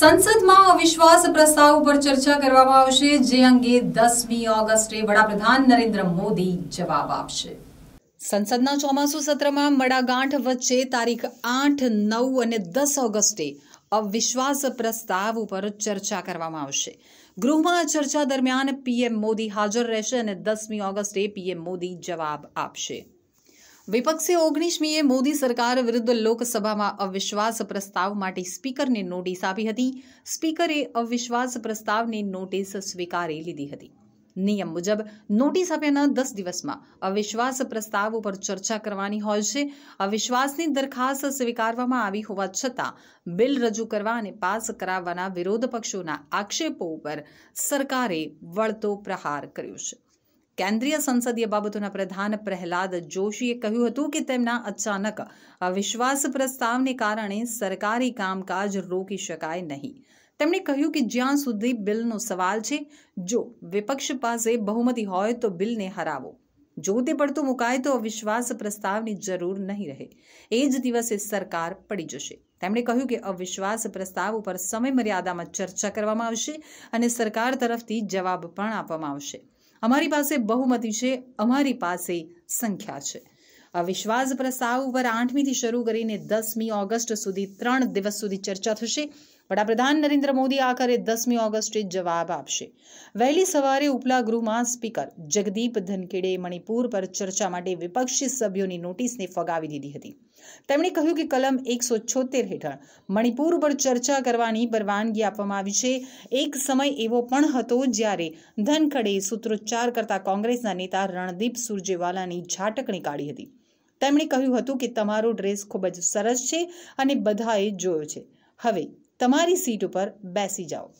સંસદમાં અવિશ્વાસ પ્રસ્તાવ ઉપર ચર્ચા કરવામાં આવશે જે અંગે દસમી ઓગસ્ટે વડાપ્રધાન નરેન્દ્ર મોદી જવાબ આપશે સંસદના ચોમાસુ સત્રમાં મડાગાંઠ વચ્ચે તારીખ આઠ નવ અને દસ ઓગસ્ટે અવિશ્વાસ પ્રસ્તાવ ઉપર ચર્ચા કરવામાં આવશે ગૃહમાં ચર્ચા દરમિયાન પીએમ મોદી હાજર રહેશે અને દસમી ઓગસ્ટે પીએમ મોદી જવાબ આપશે વિપક્ષે ઓગણીસમીએ મોદી સરકાર વિરુદ્ધ લોકસભામાં અવિશ્વાસ પ્રસ્તાવ માટે સ્પીકરને નોટિસ આપી હતી સ્પીકરે અવિશ્વાસ પ્રસ્તાવની નોટિસ સ્વીકારી લીધી હતી નિયમ મુજબ નોટિસ આપ્યાના દસ દિવસમાં અવિશ્વાસ પ્રસ્તાવ ઉપર ચર્ચા કરવાની હોય છે અવિશ્વાસની દરખાસ્ત સ્વીકારવામાં આવી હોવા છતાં બિલ રજૂ કરવા અને પાસ કરાવવાના વિરોધ પક્ષોના આક્ષેપો ઉપર સરકારે વળતો પ્રહાર કર્યો છે કેન્દ્રીય સંસદીય બાબતોના પ્રધાન પ્રહલાદ જોશીએ કહ્યું હતું કે તેમના અચાનક અવિશ્વાસ પ્રસ્તાવને કારણે સરકારી કામકાજ રોકી શકાય નહીં તેમણે કહ્યું કે જ્યાં સુધી બિલનો સવાલ છે જો વિપક્ષ પાસે બહુમતી હોય તો બિલને હરાવો જો તે પડતું મુકાય તો અવિશ્વાસ પ્રસ્તાવની જરૂર નહીં રહે એ જ દિવસે સરકાર પડી જશે તેમણે કહ્યું કે અવિશ્વાસ પ્રસ્તાવ ઉપર સમય મર્યાદામાં ચર્ચા કરવામાં આવશે અને સરકાર તરફથી જવાબ પણ આપવામાં આવશે અમારી પાસે બહુમતી છે અમારી પાસે સંખ્યા છે આ વિશ્વાસ પ્રસ્તાવ ઉપર આઠમીથી શરૂ કરીને દસમી ઓગસ્ટ સુધી ત્રણ દિવસ સુધી ચર્ચા થશે વડાપ્રધાન નરેન્દ્ર મોદી આખરે દસમી ઓગસ્ટે જવાબ આપશે વહેલી સવારે ઉપલા ગૃહમાં સ્પીકર જગદીપ ધનખેડે મણિપુર પર ચર્ચા માટે વિપક્ષી સભ્યોની નોટિસને ફગાવી દીધી હતી તેમણે કહ્યું કે કલમ એકસો છોતેર હેઠળ મણિપુર પર ચર્ચા કરવાની પરવાનગી આપવામાં આવી છે એક સમય એવો પણ હતો જ્યારે ધનખડે સૂત્રોચ્ચાર કરતા કોંગ્રેસના નેતા રણદીપ સુરજેવાલાની ઝાટકણી કાઢી હતી તેમણે કહ્યું હતું કે તમારો ડ્રેસ ખૂબ જ સરસ છે અને બધાએ જોયો છે હવે તમારી સીટ ઉપર બેસી જાઓ